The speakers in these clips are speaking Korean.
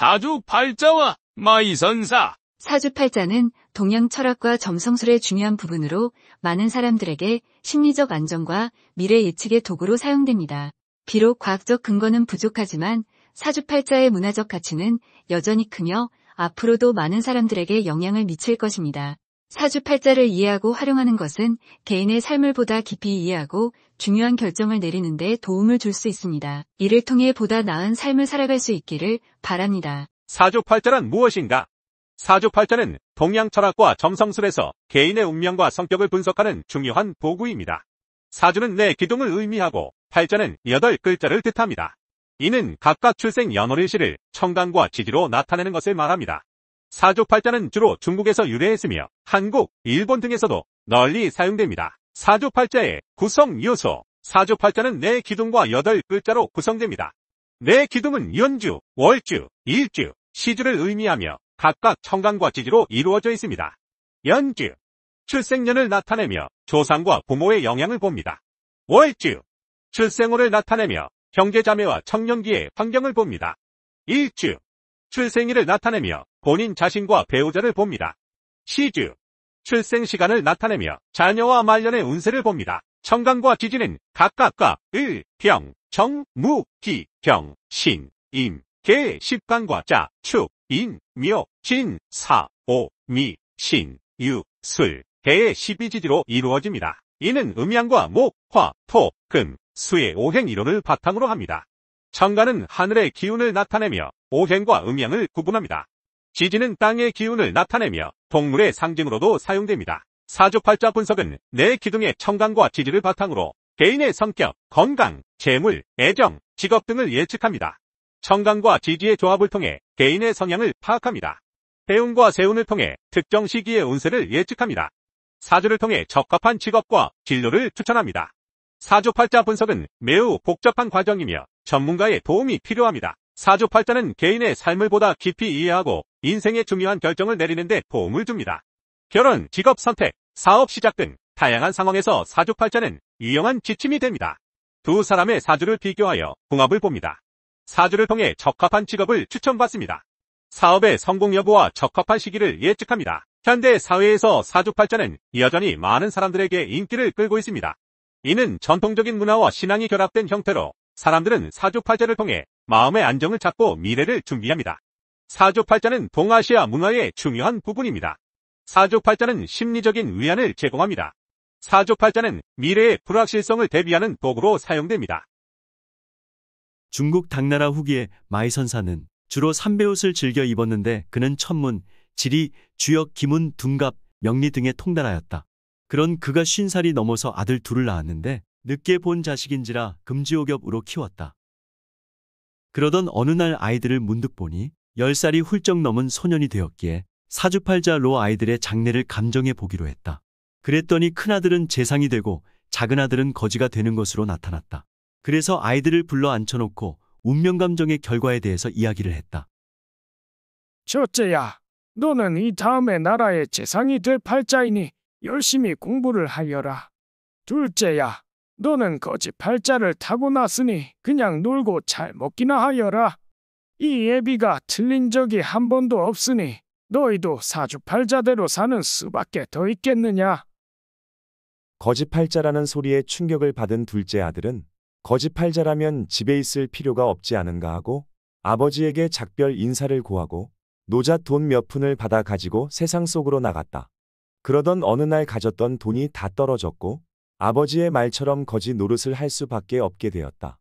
사주팔자와 마이선사. 사주팔자는 동양 철학과 점성술의 중요한 부분으로 많은 사람들에게 심리적 안정과 미래 예측의 도구로 사용됩니다. 비록 과학적 근거는 부족하지만 사주팔자의 문화적 가치는 여전히 크며 앞으로도 많은 사람들에게 영향을 미칠 것입니다. 사주팔자를 이해하고 활용하는 것은 개인의 삶을 보다 깊이 이해하고 중요한 결정을 내리는 데 도움을 줄 수 있습니다. 이를 통해 보다 나은 삶을 살아갈 수 있기를 바랍니다. 사주팔자란 무엇인가? 사주팔자는 동양 철학과 점성술에서 개인의 운명과 성격을 분석하는 중요한 도구입니다. 사주는 내 기둥을 의미하고 팔자는 8 글자를 뜻합니다. 이는 각각 출생 연월일시를 청간과 지지로 나타내는 것을 말합니다. 사주팔자는 주로 중국에서 유래했으며 한국, 일본 등에서도 널리 사용됩니다. 사주팔자의 구성 요소 사주팔자는 네 기둥과 여덟 글자로 구성됩니다. 네 기둥은 연주, 월주, 일주, 시주를 의미하며 각각 청강과 지지로 이루어져 있습니다. 연주, 출생년을 나타내며 조상과 부모의 영향을 봅니다. 월주, 출생호를 나타내며 형제자매와 청년기의 환경을 봅니다. 일주, 출생일을 나타내며 본인 자신과 배우자를 봅니다. 시즈 출생 시간을 나타내며 자녀와 말년의 운세를 봅니다. 청강과 지지는 각각과 을, 병, 정, 무, 기, 경, 신, 임, 계, 십간과 자, 축, 인, 묘, 진, 사, 오, 미, 신, 유, 술, 계의 12지지로 이루어집니다. 이는 음양과 목, 화, 토, 금, 수의 오행 이론을 바탕으로 합니다. 천간은 하늘의 기운을 나타내며 오행과 음양을 구분합니다. 지지는 땅의 기운을 나타내며 동물의 상징으로도 사용됩니다. 사주팔자 분석은 내 기둥의 청간과 지지를 바탕으로 개인의 성격, 건강, 재물, 애정, 직업 등을 예측합니다. 청간과 지지의 조합을 통해 개인의 성향을 파악합니다. 해운과 세운을 통해 특정 시기의 운세를 예측합니다. 사주를 통해 적합한 직업과 진로를 추천합니다. 사주팔자 분석은 매우 복잡한 과정이며 전문가의 도움이 필요합니다. 사주팔자는 개인의 삶을 보다 깊이 이해하고 인생의 중요한 결정을 내리는 데 도움을 줍니다. 결혼, 직업 선택, 사업 시작 등 다양한 상황에서 사주팔자는 유용한 지침이 됩니다. 두 사람의 사주를 비교하여 궁합을 봅니다. 사주를 통해 적합한 직업을 추천받습니다. 사업의 성공 여부와 적합한 시기를 예측합니다. 현대 사회에서 사주팔자는 여전히 많은 사람들에게 인기를 끌고 있습니다. 이는 전통적인 문화와 신앙이 결합된 형태로 사람들은 사주팔자를 통해 마음의 안정을 찾고 미래를 준비합니다. 사주팔자는 동아시아 문화의 중요한 부분입니다. 사주팔자는 심리적인 위안을 제공합니다. 사주팔자는 미래의 불확실성을 대비하는 도구로 사용됩니다. 중국 당나라 후기에 마이선사는 주로 삼배옷을 즐겨 입었는데 그는 천문, 지리, 주역, 기문, 둔갑, 명리 등에 통달하였다. 그런 그가 쉰살이 넘어서 아들 둘을 낳았는데 늦게 본 자식인지라 금지옥엽으로 키웠다. 그러던 어느 날 아이들을 문득 보니 10살이 훌쩍 넘은 소년이 되었기에 사주팔자로 아이들의 장례를 감정해 보기로 했다. 그랬더니 큰아들은 재상이 되고 작은아들은 거지가 되는 것으로 나타났다. 그래서 아이들을 불러 앉혀놓고 운명감정의 결과에 대해서 이야기를 했다. 첫째야, 너는 이 다음에 나라의 재상이 될 팔자이니 열심히 공부를 하여라. 둘째야, 너는 거지 팔자를 타고났으니 그냥 놀고 잘 먹기나 하여라. 이 예비가 틀린 적이 한 번도 없으니 너희도 사주팔자대로 사는 수밖에 더 있겠느냐. 거지팔자라는 소리에 충격을 받은 둘째 아들은 거지팔자라면 집에 있을 필요가 없지 않은가 하고 아버지에게 작별 인사를 구하고 노자 돈 몇 푼을 받아 가지고 세상 속으로 나갔다. 그러던 어느 날 가졌던 돈이 다 떨어졌고 아버지의 말처럼 거지 노릇을 할 수밖에 없게 되었다.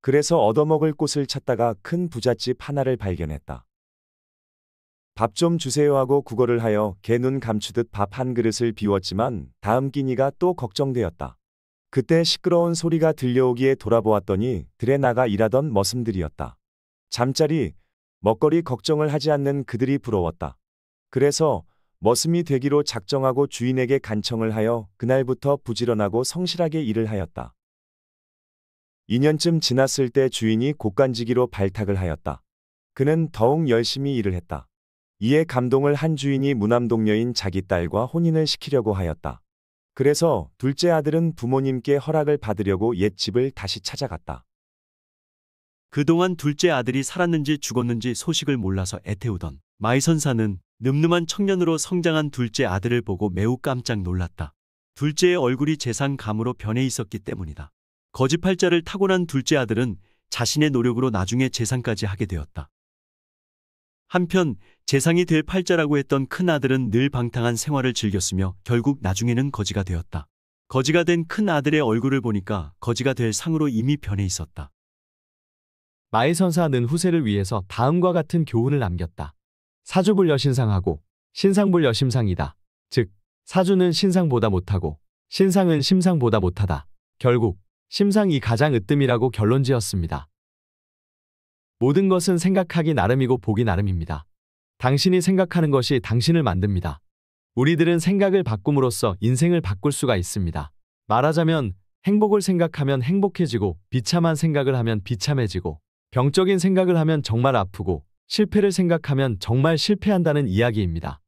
그래서 얻어먹을 곳을 찾다가 큰 부잣집 하나를 발견했다. 밥 좀 주세요 하고 구걸을 하여 개눈 감추듯 밥 한 그릇을 비웠지만 다음 끼니가 또 걱정되었다. 그때 시끄러운 소리가 들려오기에 돌아보았더니 들에 나가 일하던 머슴들이었다. 잠자리, 먹거리 걱정을 하지 않는 그들이 부러웠다. 그래서 머슴이 되기로 작정하고 주인에게 간청을 하여 그날부터 부지런하고 성실하게 일을 하였다. 2년쯤 지났을 때 주인이 곡간지기로 발탁을 하였다. 그는 더욱 열심히 일을 했다. 이에 감동을 한 주인이 무남동녀인 자기 딸과 혼인을 시키려고 하였다. 그래서 둘째 아들은 부모님께 허락을 받으려고 옛 집을 다시 찾아갔다. 그동안 둘째 아들이 살았는지 죽었는지 소식을 몰라서 애태우던 마이선사는 늠름한 청년으로 성장한 둘째 아들을 보고 매우 깜짝 놀랐다. 둘째의 얼굴이 재산감으로 변해 있었기 때문이다. 거짓팔자를 타고난 둘째 아들은 자신의 노력으로 나중에 재산까지 하게 되었다. 한편 재상이 될 팔자라고 했던 큰아들은 늘 방탕한 생활을 즐겼으며 결국 나중에는 거지가 되었다. 거지가 된 큰아들의 얼굴을 보니까 거지가 될 상으로 이미 변해 있었다. 마의 선사는 후세를 위해서 다음과 같은 교훈을 남겼다. 사주불 여신상하고 신상불 여심상이다. 즉, 사주는 신상보다 못하고 신상은 심상보다 못하다. 결국 심상이 가장 으뜸이라고 결론 지었습니다. 모든 것은 생각하기 나름이고 보기 나름입니다. 당신이 생각하는 것이 당신을 만듭니다. 우리들은 생각을 바꿈으로써 인생을 바꿀 수가 있습니다. 말하자면 행복을 생각하면 행복해지고 비참한 생각을 하면 비참해지고 병적인 생각을 하면 정말 아프고 실패를 생각하면 정말 실패한다는 이야기입니다.